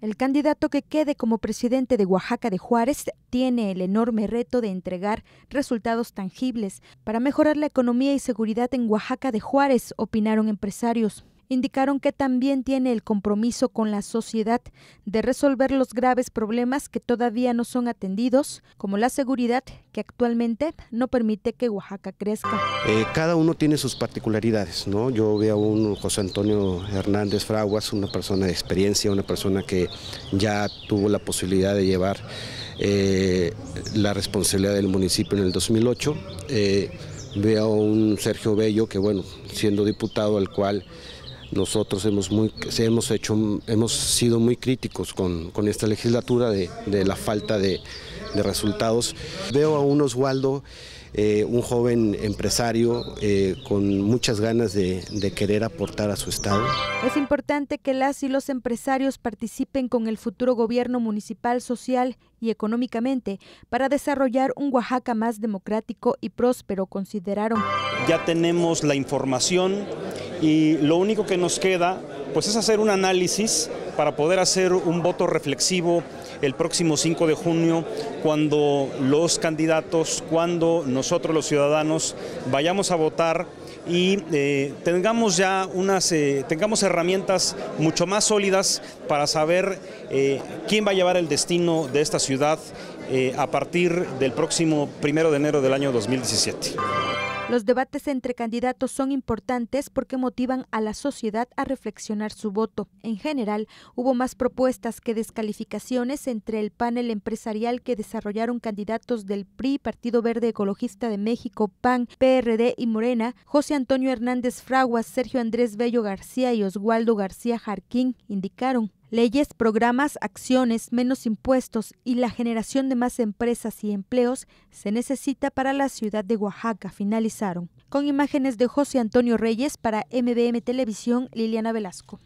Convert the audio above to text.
El candidato que quede como presidente de Oaxaca de Juárez tiene el enorme reto de entregar resultados tangibles para mejorar la economía y seguridad en Oaxaca de Juárez, opinaron empresarios indicaron que también tiene el compromiso con la sociedad de resolver los graves problemas que todavía no son atendidos, como la seguridad, que actualmente no permite que Oaxaca crezca. Eh, cada uno tiene sus particularidades, ¿no? Yo veo a un José Antonio Hernández Fraguas, una persona de experiencia, una persona que ya tuvo la posibilidad de llevar eh, la responsabilidad del municipio en el 2008. Eh, veo a un Sergio Bello que, bueno, siendo diputado, al cual nosotros hemos, hemos, hecho, hemos sido muy críticos con, esta legislatura de, la falta de, resultados. Veo a un Oswaldo eh, un joven empresario eh, con muchas ganas de, de, querer aportar a su estado. Es importante que las y los empresarios participen con el futuro gobierno municipal, social y económicamente para desarrollar un Oaxaca más democrático y próspero, consideraron. Ya tenemos la información y lo único que nos queda pues es hacer un análisis para poder hacer un voto reflexivo el próximo 5 de junio, cuando los candidatos, cuando nosotros los ciudadanos vayamos a votar y eh, tengamos ya unas, eh, tengamos herramientas mucho más sólidas para saber eh, quién va a llevar el destino de esta ciudad a partir del próximo 1 de enero del año 2017. Los debates entre candidatos son importantes porque motivan a la sociedad a reflexionar su voto. En general, hubo más propuestas que descalificaciones entre el panel empresarial que desarrollaron candidatos del PRI, Partido Verde Ecologista de México, PAN, PRD y Morena, José Antonio Hernández Fraguas, Sergio Andrés Bello García y Oswaldo García Jarquín indicaron Leyes, programas, acciones, menos impuestos y la generación de más empresas y empleos se necesita para la ciudad de Oaxaca, finalizaron. Con imágenes de José Antonio Reyes para MBM Televisión, Liliana Velasco.